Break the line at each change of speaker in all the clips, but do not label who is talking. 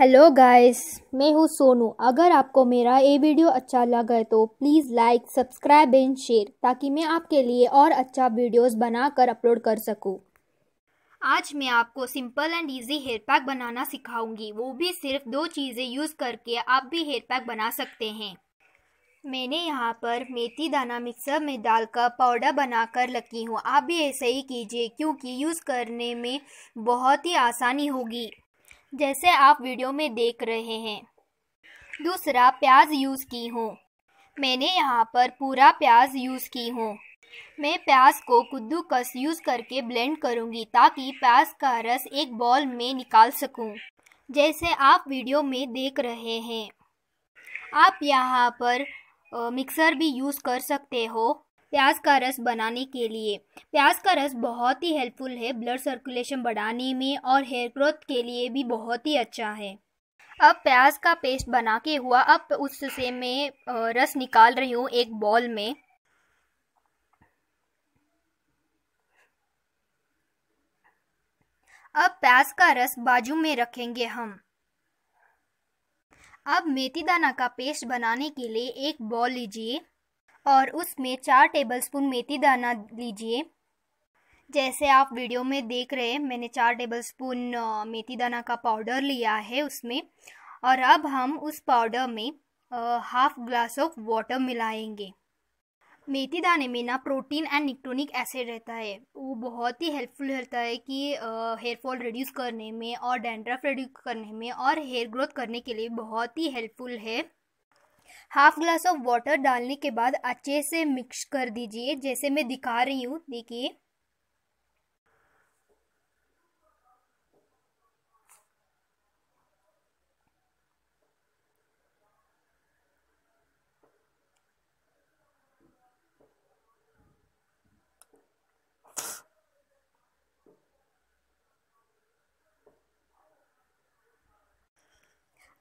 hello guys मैं हूँ सोनू अगर आपको मेरा ये वीडियो अच्छा लगा तो please like subscribe and share ताकि मैं आपके लिए और अच्छा वीडियोस बनाकर अपलोड कर सकूँ आज मैं आपको simple and easy hair pack बनाना सिखाऊंगी वो भी सिर्फ दो चीज़ें यूज़ करके आप भी हेयर पैक बना सकते हैं मैंने यहाँ पर मेथी दाना मिक्सर में डालकर पाउडर बनाकर रखी हूँ आप भी ऐसे ही कीजिए क्योंकि यूज़ करने में बहुत ही आसानी होगी जैसे आप वीडियो में देख रहे हैं दूसरा प्याज यूज़ की हूँ मैंने यहाँ पर पूरा प्याज यूज़ की हूँ मैं प्याज को कद्दूकस यूज़ करके ब्लेंड करूँगी ताकि प्याज का रस एक बॉल में निकाल सकूँ जैसे आप वीडियो में देख रहे हैं आप यहाँ पर मिक्सर भी यूज़ कर सकते हो प्याज का रस बनाने के लिए प्याज का रस बहुत ही हेल्पफुल है ब्लड सर्कुलेशन बढ़ाने में और हेयर ग्रोथ के लिए भी बहुत ही अच्छा है अब प्याज का पेस्ट बना के हुआ अब उससे मैं रस निकाल रही हूँ एक बॉल में अब प्याज का रस बाजू में रखेंगे हम अब मेथी दाना का पेस्ट बनाने के लिए एक बॉल लीजिए और उसमें चार टेबलस्पून मेथी दाना लीजिए जैसे आप वीडियो में देख रहे हैं मैंने चार टेबलस्पून मेथी दाना का पाउडर लिया है उसमें और अब हम उस पाउडर में हाफ ग्लास ऑफ वाटर मिलाएंगे मेथी दाने में ना प्रोटीन एंड निक्टोनिक एसिड रहता है वो बहुत ही हेल्पफुल रहता है कि हेयर फॉल रिड्यूस करने में और डेंड्रफ रिड्यूस करने में और हेयर ग्रोथ करने के लिए बहुत ही हेल्पफुल है हाफ ग्लास ऑफ वाटर डालने के बाद अच्छे से मिक्स कर दीजिए जैसे मैं दिखा रही हूँ देखिए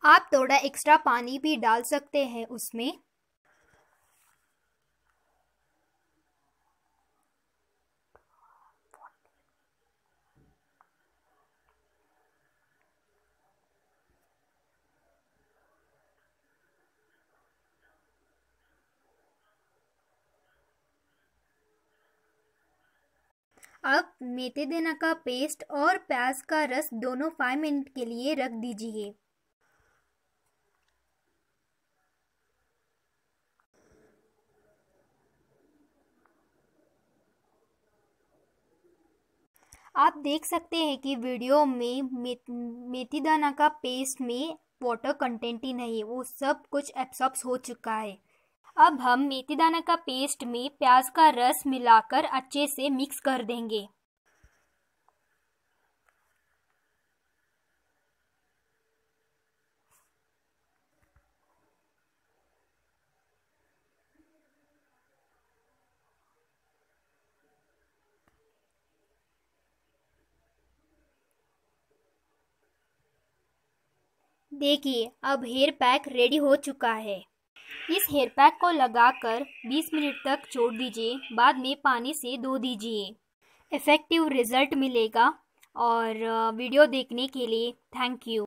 आप थोड़ा एक्स्ट्रा पानी भी डाल सकते हैं उसमें अब देना का पेस्ट और प्याज का रस दोनों फाइव मिनट के लिए रख दीजिए आप देख सकते हैं कि वीडियो में मे, मेथी दाना का पेस्ट में वाटर कंटेंट ही नहीं वो सब कुछ एब्सॉर्ब्स हो चुका है अब हम मेथी दाना का पेस्ट में प्याज का रस मिलाकर अच्छे से मिक्स कर देंगे देखिए अब हेयर पैक रेडी हो चुका है इस हेयर पैक को लगाकर 20 मिनट तक छोड़ दीजिए बाद में पानी से धो दीजिए इफ़ेक्टिव रिजल्ट मिलेगा और वीडियो देखने के लिए थैंक यू